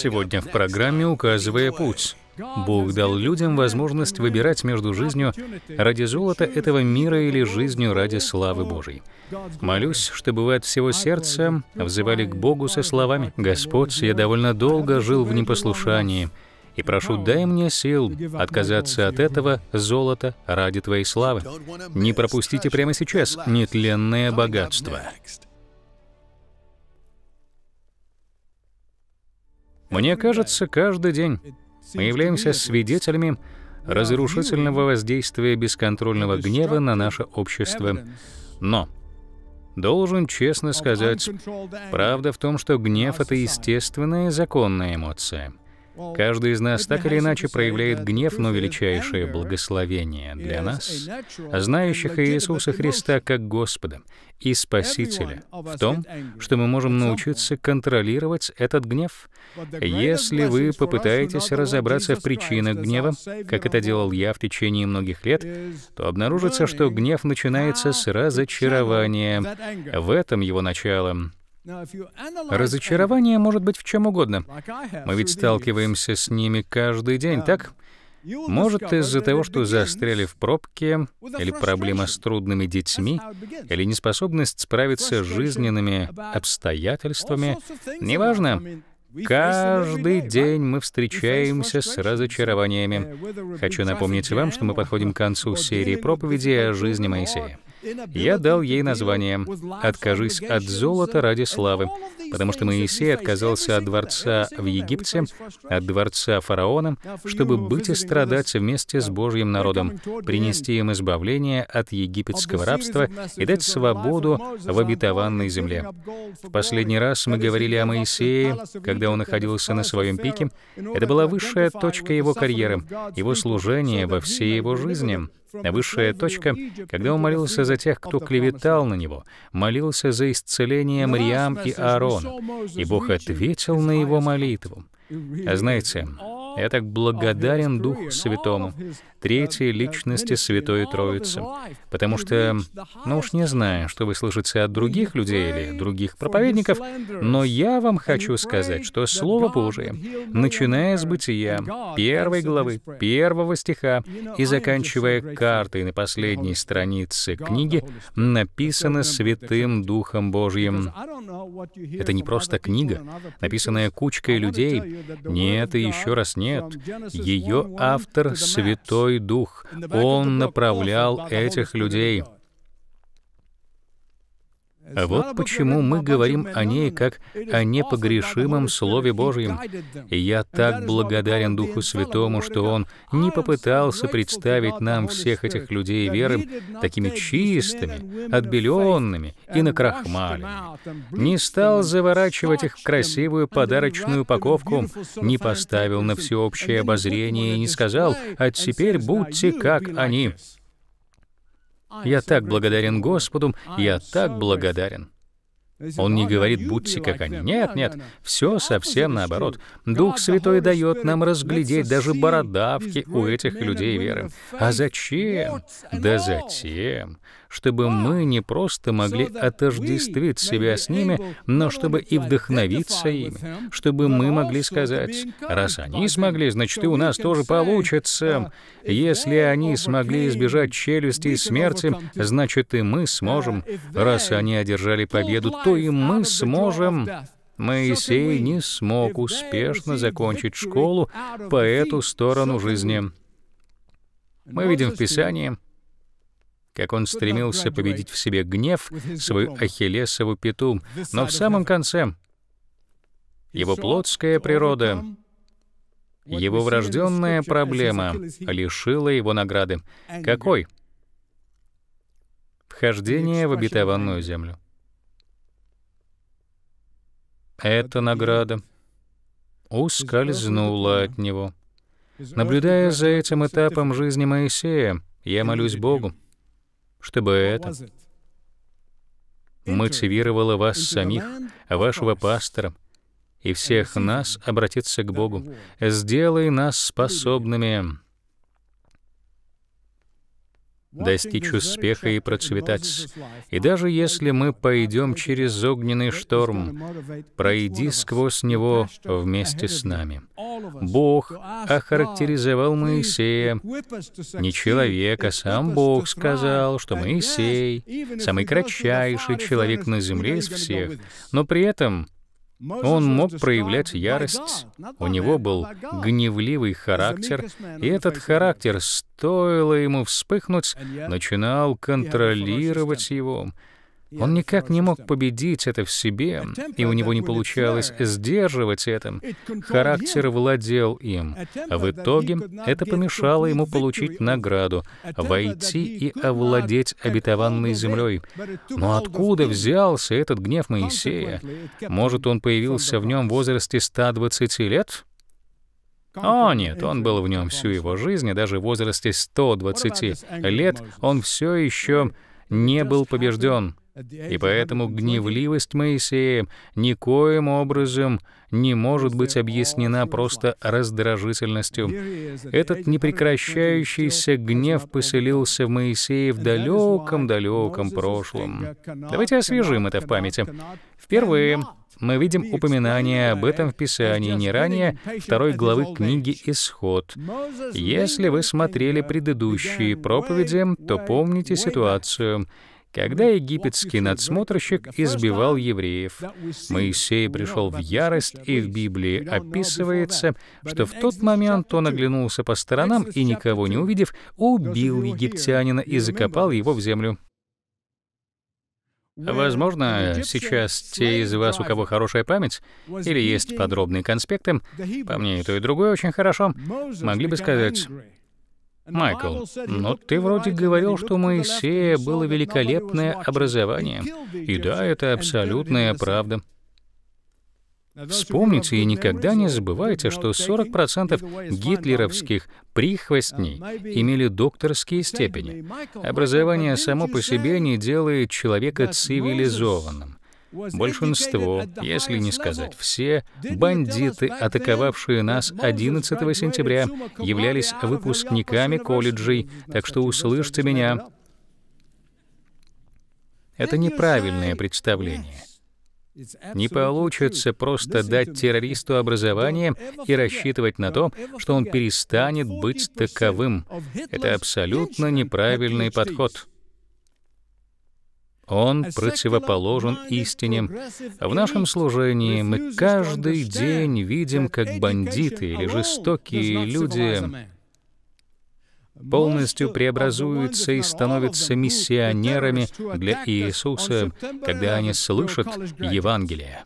сегодня в программе «Указывая путь». Бог дал людям возможность выбирать между жизнью ради золота этого мира или жизнью ради славы Божьей. Молюсь, чтобы вы от всего сердца взывали к Богу со словами «Господь, я довольно долго жил в непослушании, и прошу, дай мне сил отказаться от этого золота ради Твоей славы. Не пропустите прямо сейчас нетленное богатство». Мне кажется, каждый день мы являемся свидетелями разрушительного воздействия бесконтрольного гнева на наше общество. Но должен честно сказать, правда в том, что гнев — это естественная и законная эмоция. Каждый из нас так или иначе проявляет гнев, но величайшее благословение для нас, знающих Иисуса Христа как Господа и Спасителя, в том, что мы можем научиться контролировать этот гнев. Если вы попытаетесь разобраться в причинах гнева, как это делал я в течение многих лет, то обнаружится, что гнев начинается с разочарования. В этом его начало. Разочарование может быть в чем угодно. Мы ведь сталкиваемся с ними каждый день, так? Может, из-за того, что застряли в пробке, или проблема с трудными детьми, или неспособность справиться с жизненными обстоятельствами, неважно, Каждый день мы встречаемся с разочарованиями. Хочу напомнить вам, что мы подходим к концу серии проповедей о жизни Моисея. Я дал ей название «Откажись от золота ради славы», потому что Моисей отказался от дворца в Египте, от дворца фараона, чтобы быть и страдать вместе с Божьим народом, принести им избавление от египетского рабства и дать свободу в обетованной земле. В последний раз мы говорили о Моисее, когда он находился на своем пике. Это была высшая точка его карьеры, его служения во всей его жизни — Высшая точка, когда он молился за тех, кто клеветал на него, молился за исцеление Мариам и Аарона, и Бог ответил на его молитву. А знаете, я так благодарен Духу Святому, третьей личности Святой Троицы, потому что, ну уж не знаю, что вы слышите от других людей или других проповедников, но я вам хочу сказать, что Слово Божие, начиная с Бытия, первой главы, первого стиха и заканчивая картой на последней странице книги, написано Святым Духом Божьим. Это не просто книга, написанная кучкой людей. Нет, и еще раз нет. Ее автор — Святой Дух. Он направлял этих людей. А вот почему мы говорим о ней как о непогрешимом Слове Божьем. И я так благодарен Духу Святому, что Он не попытался представить нам всех этих людей веры такими чистыми, отбеленными и накрахмаленными. Не стал заворачивать их в красивую подарочную упаковку, не поставил на всеобщее обозрение и не сказал, «А теперь будьте как они». Я так благодарен Господу, я так благодарен. Он не говорит, будьте как они. Нет, нет, все совсем наоборот. Дух Святой дает нам разглядеть даже бородавки у этих людей веры. А зачем? Да затем, чтобы мы не просто могли отождествить себя с ними, но чтобы и вдохновиться ими, чтобы мы могли сказать, раз они смогли, значит и у нас тоже получится. Если они смогли избежать челюсти и смерти, значит и мы сможем. Раз они одержали победу, то и мы сможем. Моисей не смог успешно закончить школу по эту сторону жизни. Мы видим в Писании, как он стремился победить в себе гнев, свою Ахиллесову пету, но в самом конце его плотская природа, его врожденная проблема лишила его награды. Какой? Вхождение в обетованную землю. Эта награда ускользнула от него. Наблюдая за этим этапом жизни Моисея, я молюсь Богу, чтобы это мотивировало вас самих, а вашего пастора и всех нас обратиться к Богу. Сделай нас способными достичь успеха и процветать. И даже если мы пойдем через огненный шторм, пройди сквозь него вместе с нами. Бог охарактеризовал Моисея, не человек, а сам Бог сказал, что Моисей — самый кратчайший человек на земле из всех, но при этом он мог проявлять ярость, у него был гневливый характер, и этот характер, стоило ему вспыхнуть, начинал контролировать его. Он никак не мог победить это в себе, а и у него не получалось сдерживать это. Характер владел им. А а в итоге это помешало ему получить награду, войти и овладеть обетованной землей. Но откуда взялся этот гнев Моисея? Может, он появился в нем в возрасте 120 лет? О, нет, он был в нем всю его жизнь, и даже в возрасте 120 лет он все еще не был побежден. И поэтому гневливость Моисея никоим образом не может быть объяснена просто раздражительностью. Этот непрекращающийся гнев поселился в Моисее в далеком-далеком прошлом. Давайте освежим это в памяти. Впервые мы видим упоминание об этом в Писании не ранее второй главы книги «Исход». Если вы смотрели предыдущие проповеди, то помните ситуацию. Когда египетский надсмотрщик избивал евреев, Моисей пришел в ярость, и в Библии описывается, что в тот момент он оглянулся по сторонам и, никого не увидев, убил египтянина и закопал его в землю. Возможно, сейчас те из вас, у кого хорошая память, или есть подробные конспекты, по мне и то, и другое очень хорошо, могли бы сказать, Майкл, ну, но ты вроде говорил, что у Моисея было великолепное образование. И да, это абсолютная правда. Вспомните и никогда не забывайте, что 40% гитлеровских прихвостней имели докторские степени. Образование само по себе не делает человека цивилизованным. Большинство, если не сказать все, бандиты, атаковавшие нас 11 сентября, являлись выпускниками колледжей, так что услышьте меня. Это неправильное представление. Не получится просто дать террористу образование и рассчитывать на то, что он перестанет быть таковым. Это абсолютно неправильный подход. Он противоположен истине. В нашем служении мы каждый день видим, как бандиты или жестокие люди полностью преобразуются и становятся миссионерами для Иисуса, когда они слышат Евангелие.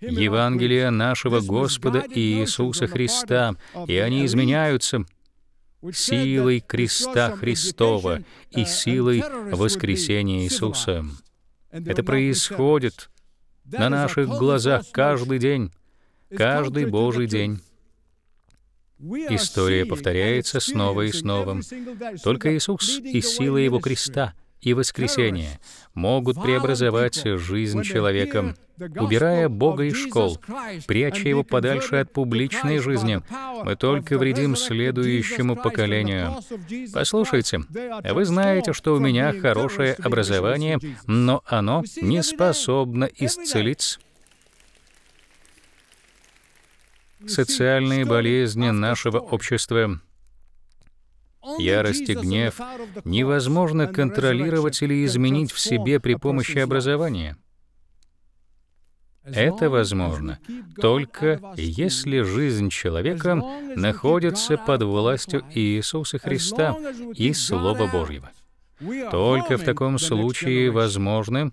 Евангелие нашего Господа Иисуса Христа, и они изменяются, силой креста Христова и силой воскресения Иисуса. Это происходит на наших глазах каждый день, каждый Божий день. История повторяется снова и снова. Только Иисус и сила Его креста — и воскресение могут преобразовать жизнь человека, убирая Бога из школ, пряча его подальше от публичной жизни. Мы только вредим следующему поколению. Послушайте, вы знаете, что у меня хорошее образование, но оно не способно исцелить социальные болезни нашего общества — Ярость и гнев невозможно контролировать или изменить в себе при а помощи образования. Это возможно только если жизнь человека находится под властью Иисуса Христа и Слова Божьего. Только в таком случае возможны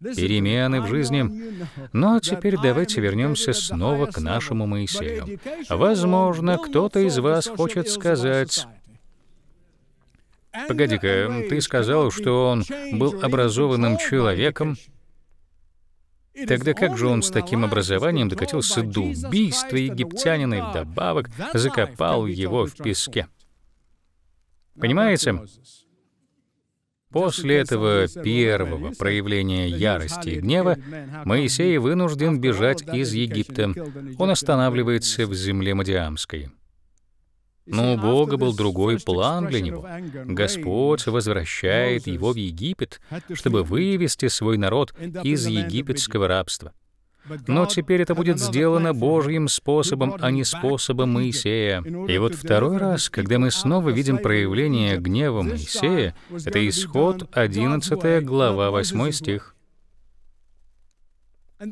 перемены в жизни. Но ну, а теперь давайте вернемся снова к нашему Моисею. Возможно, кто-то из вас хочет сказать, Погоди-ка, ты сказал, что он был образованным человеком. Тогда как же он с таким образованием докатился до убийства египтянина и вдобавок закопал его в песке? Понимаете? После этого первого проявления ярости и гнева Моисей вынужден бежать из Египта. Он останавливается в земле Мадиамской. Но у Бога был другой план для него. Господь возвращает его в Египет, чтобы вывести свой народ из египетского рабства. Но теперь это будет сделано Божьим способом, а не способом Моисея. И вот второй раз, когда мы снова видим проявление гнева Моисея, это исход 11 глава 8 стих.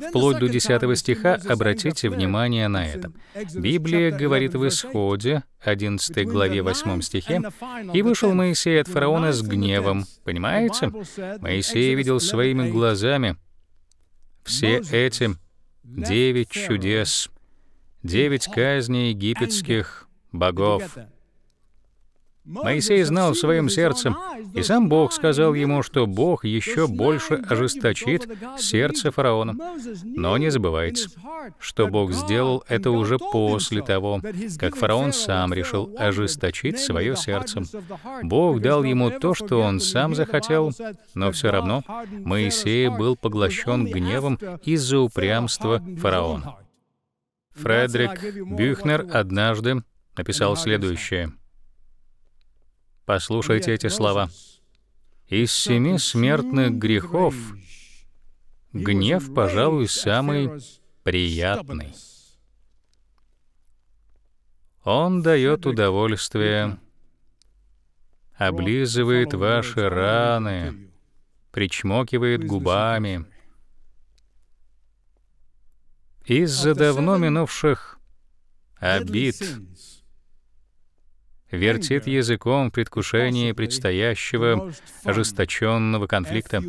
Вплоть до 10 стиха обратите внимание на это. Библия говорит в Исходе, 11 главе 8 стихе, «И вышел Моисей от фараона с гневом». Понимаете? Моисей видел своими глазами все эти девять чудес, девять казней египетских богов. Моисей знал в своем сердце, и сам Бог сказал ему, что Бог еще больше ожесточит сердце фараона. Но не забывайте, что Бог сделал это уже после того, как фараон сам решил ожесточить свое сердце. Бог дал ему то, что он сам захотел, но все равно Моисей был поглощен гневом из-за упрямства фараона. Фредерик Бюхнер однажды написал следующее — Послушайте эти слова. Из семи смертных грехов гнев, пожалуй, самый приятный. Он дает удовольствие, облизывает ваши раны, причмокивает губами. Из-за давно минувших обид вертит языком в предвкушении предстоящего ожесточенного конфликта.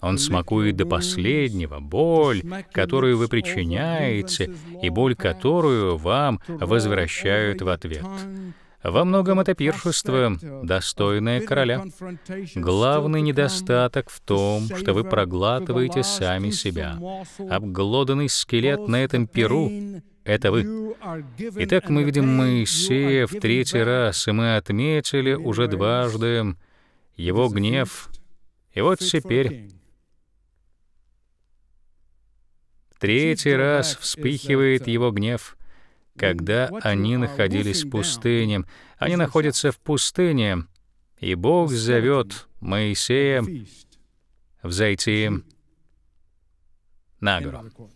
Он смакует до последнего боль, которую вы причиняете, и боль, которую вам возвращают в ответ. Во многом это пиршество, достойное короля. Главный недостаток в том, что вы проглатываете сами себя. Обглоданный скелет на этом перу это вы. Итак, мы видим Моисея в третий раз, и мы отметили уже дважды его гнев. И вот теперь третий раз вспыхивает его гнев, когда они находились в пустыне. Они находятся в пустыне, и Бог зовет Моисея взойти на гору.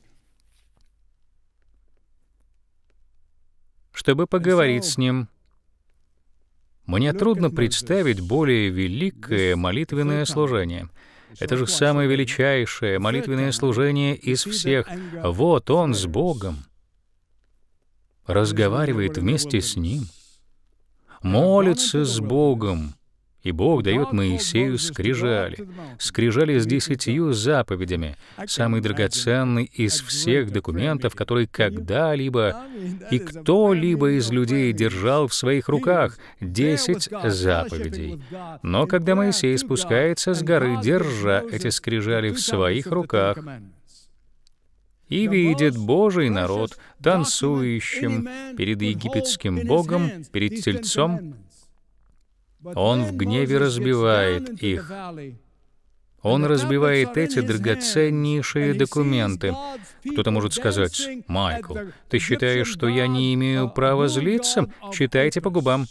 чтобы поговорить с ним. Мне трудно представить более великое молитвенное служение. Это же самое величайшее молитвенное служение из всех. Вот он с Богом. Разговаривает вместе с Ним. Молится с Богом. И Бог дает Моисею скрижали. Скрижали с десятью заповедями, самый драгоценный из всех документов, который когда-либо и кто-либо из людей держал в своих руках десять заповедей. Но когда Моисей спускается с горы, держа эти скрижали в своих руках, и видит Божий народ, танцующим перед египетским Богом, перед Тельцом, он в гневе разбивает их. Он разбивает эти драгоценнейшие документы. Кто-то может сказать, «Майкл, ты считаешь, что я не имею права злиться? Читайте по губам».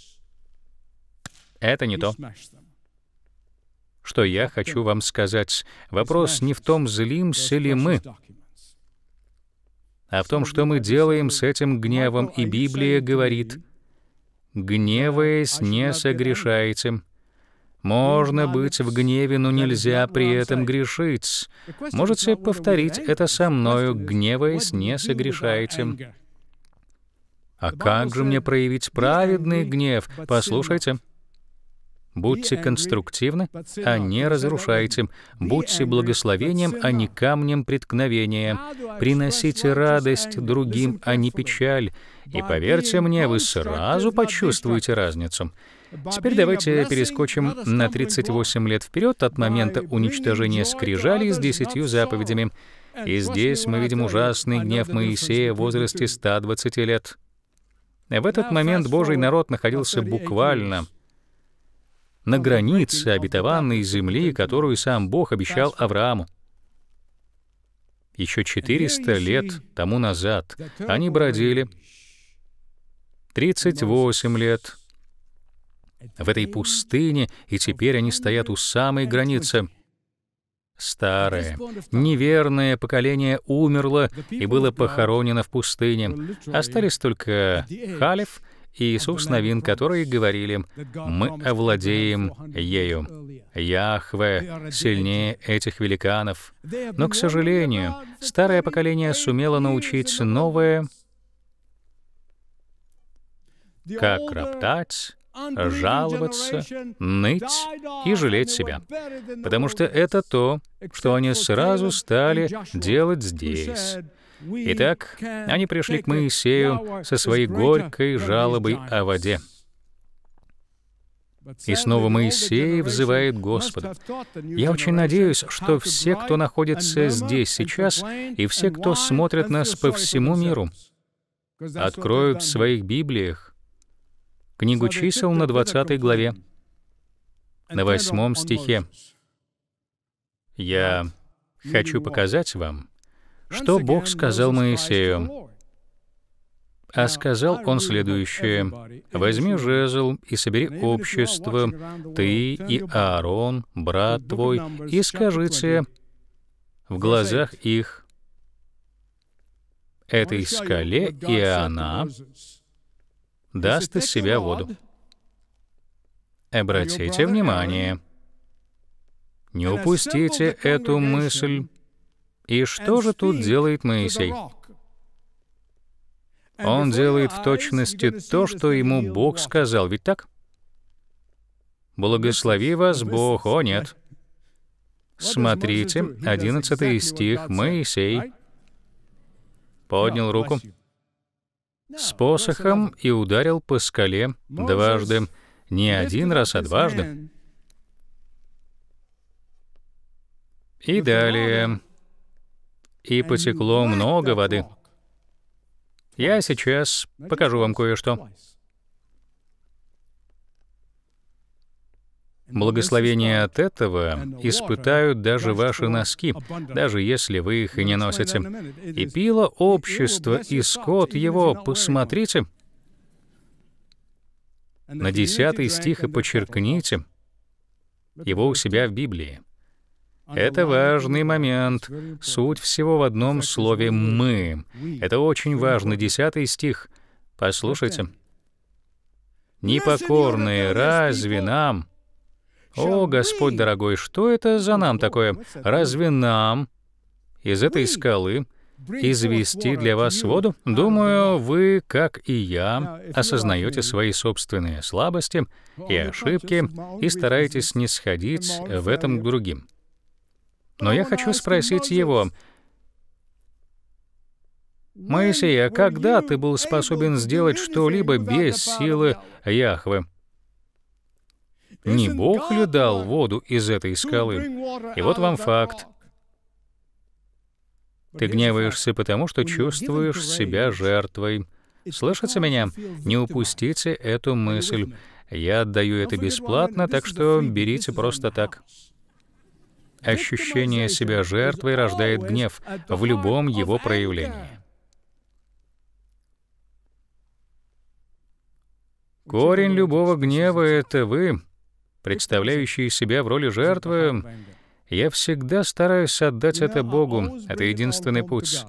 Это не то. Что я хочу вам сказать, вопрос не в том, злимся ли мы, а в том, что мы делаем с этим гневом, и Библия говорит, гневаясь, не согрешайте. Можно быть в гневе, но нельзя при этом грешить. Можете повторить это со мною, гневаясь, не согрешаете. А как же мне проявить праведный гнев? Послушайте. Будьте конструктивны, а, а не разрушайте. Будьте благословением, а не камнем преткновения. Приносите радость другим, а не печаль. И поверьте мне, вы сразу почувствуете разницу. Теперь давайте перескочим на 38 лет вперед от момента уничтожения скрижали с десятью заповедями. И здесь мы видим ужасный гнев Моисея в возрасте 120 лет. В этот момент Божий народ находился буквально — на границе обетованной земли, которую сам Бог обещал Аврааму. Еще 400 лет тому назад они бродили 38 лет в этой пустыне, и теперь они стоят у самой границы. Старое, неверное поколение умерло и было похоронено в пустыне. Остались только Халиф — Иисус Новин, которые говорили, «Мы овладеем ею». Яхве сильнее этих великанов. Но, к сожалению, старое поколение сумело научить новое, как роптать, жаловаться, ныть и жалеть себя. Потому что это то, что они сразу стали делать здесь. Итак, они пришли к Моисею со своей горькой жалобой о воде. И снова Моисей взывает Господа. Я очень надеюсь, что все, кто находится здесь сейчас, и все, кто смотрит нас по всему миру, откроют в своих Библиях книгу чисел на 20 главе, на 8 стихе. Я хочу показать вам, что Бог сказал Моисею? А сказал он следующее. «Возьми жезл и собери общество, ты и Аарон, брат твой, и скажите в глазах их этой скале, и она даст из себя воду». Обратите внимание, не упустите эту мысль, и что же тут делает Моисей? Он делает в точности то, что ему Бог сказал, ведь так? «Благослови вас Бог». О, нет. Смотрите, 11 стих, Моисей поднял руку с посохом и ударил по скале дважды, не один раз, а дважды. И далее, и потекло много воды. Я сейчас покажу вам кое-что. Благословение от этого испытают даже ваши носки, даже если вы их и не носите. И пило общество, и скот его, посмотрите. На десятый стих и подчеркните его у себя в Библии. Это важный момент. Суть всего в одном слове «мы». Это очень важно. Десятый стих. Послушайте. «Непокорные, разве нам?» О, Господь дорогой, что это за нам такое? Разве нам из этой скалы извести для вас воду? Думаю, вы, как и я, осознаете свои собственные слабости и ошибки и стараетесь не сходить в этом к другим. Но я хочу спросить его, «Моисей, а когда ты был способен сделать что-либо без силы Яхвы?» Не Бог ли дал воду из этой скалы? И вот вам факт. Ты гневаешься потому, что чувствуешь себя жертвой. Слышите меня? Не упустите эту мысль. Я отдаю это бесплатно, так что берите просто так. Ощущение себя жертвой рождает гнев в любом его проявлении. Корень любого гнева — это вы, представляющие себя в роли жертвы. Я всегда стараюсь отдать это Богу. Это единственный путь.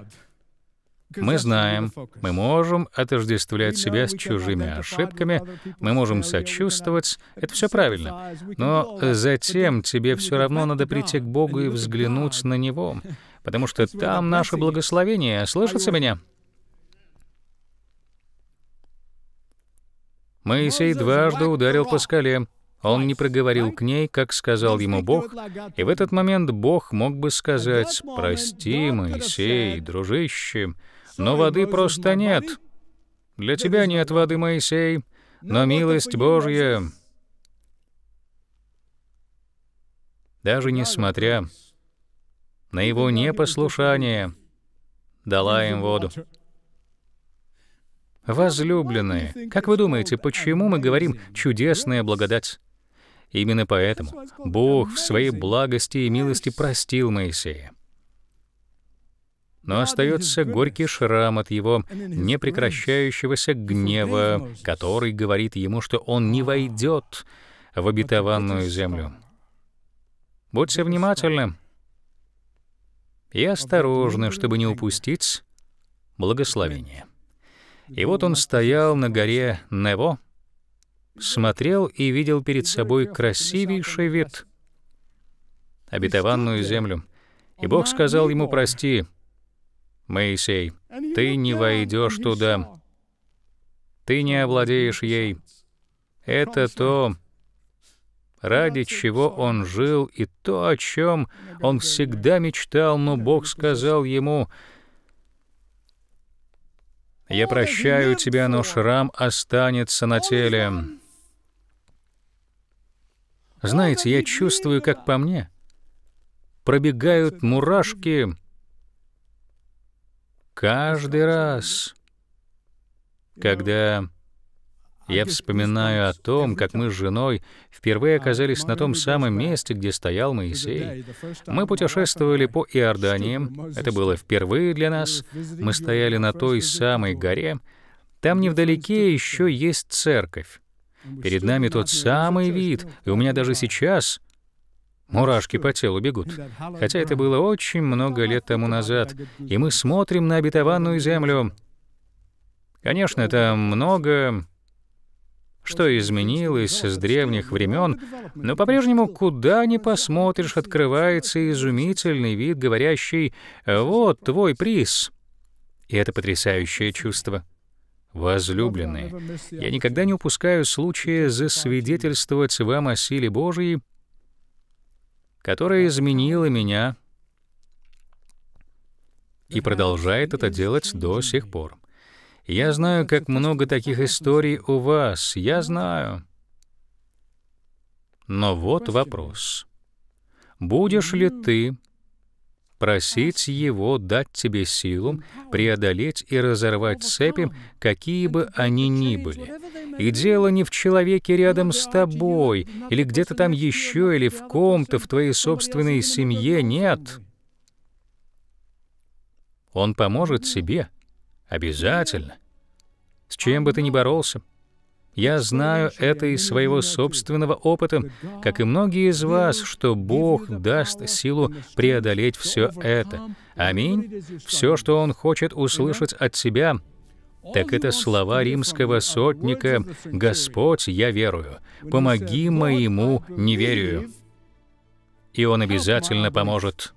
Мы знаем, мы можем отождествлять себя с чужими ошибками, мы можем сочувствовать, это все правильно. Но затем тебе все равно надо прийти к Богу и взглянуть на Него, потому что там наше благословение. Слышится меня? Моисей дважды ударил по скале. Он не проговорил к ней, как сказал ему Бог, и в этот момент Бог мог бы сказать «Прости, Моисей, дружище, но воды просто нет. Для тебя нет воды, Моисей, но милость Божья. Даже несмотря на его непослушание, дала им воду. Возлюбленные, как вы думаете, почему мы говорим «чудесная благодать»? Именно поэтому Бог в своей благости и милости простил Моисея но остается горький шрам от его непрекращающегося гнева, который говорит ему, что он не ah. войдет в обетованную землю. Будьте внимательны и осторожны, чтобы не упустить благословение. И вот он стоял на горе Нево, смотрел и видел перед собой красивейший вид — обетованную землю. И Бог сказал ему, «Прости, Моисей, ты не войдешь туда, ты не овладеешь ей. Это то, ради чего он жил, и то, о чем он всегда мечтал, но Бог сказал ему, «Я прощаю тебя, но шрам останется на теле». Знаете, я чувствую, как по мне пробегают мурашки, Каждый раз, когда я вспоминаю о том, как мы с женой впервые оказались на том самом месте, где стоял Моисей. Мы путешествовали по Иордании. Это было впервые для нас. Мы стояли на той самой горе. Там невдалеке еще есть церковь. Перед нами тот самый вид, и у меня даже сейчас Мурашки по телу бегут. Хотя это было очень много лет тому назад, и мы смотрим на обетованную землю. Конечно, там много что изменилось с древних времен, но по-прежнему куда ни посмотришь, открывается изумительный вид, говорящий «Вот твой приз». И это потрясающее чувство. Возлюбленные, я никогда не упускаю случая засвидетельствовать вам о силе Божией, которая изменила меня и продолжает это делать до сих пор. Я знаю, как много таких историй у вас, я знаю. Но вот вопрос. Будешь ли ты просить Его дать тебе силу преодолеть и разорвать цепи, какие бы они ни были. И дело не в человеке рядом с тобой, или где-то там еще, или в ком-то в твоей собственной семье, нет. Он поможет себе обязательно, с чем бы ты ни боролся. Я знаю это из своего собственного опыта, как и многие из вас, что Бог даст силу преодолеть все это. Аминь. Все, что Он хочет услышать от тебя, так это слова римского сотника «Господь, я верую, помоги моему неверию». И Он обязательно поможет.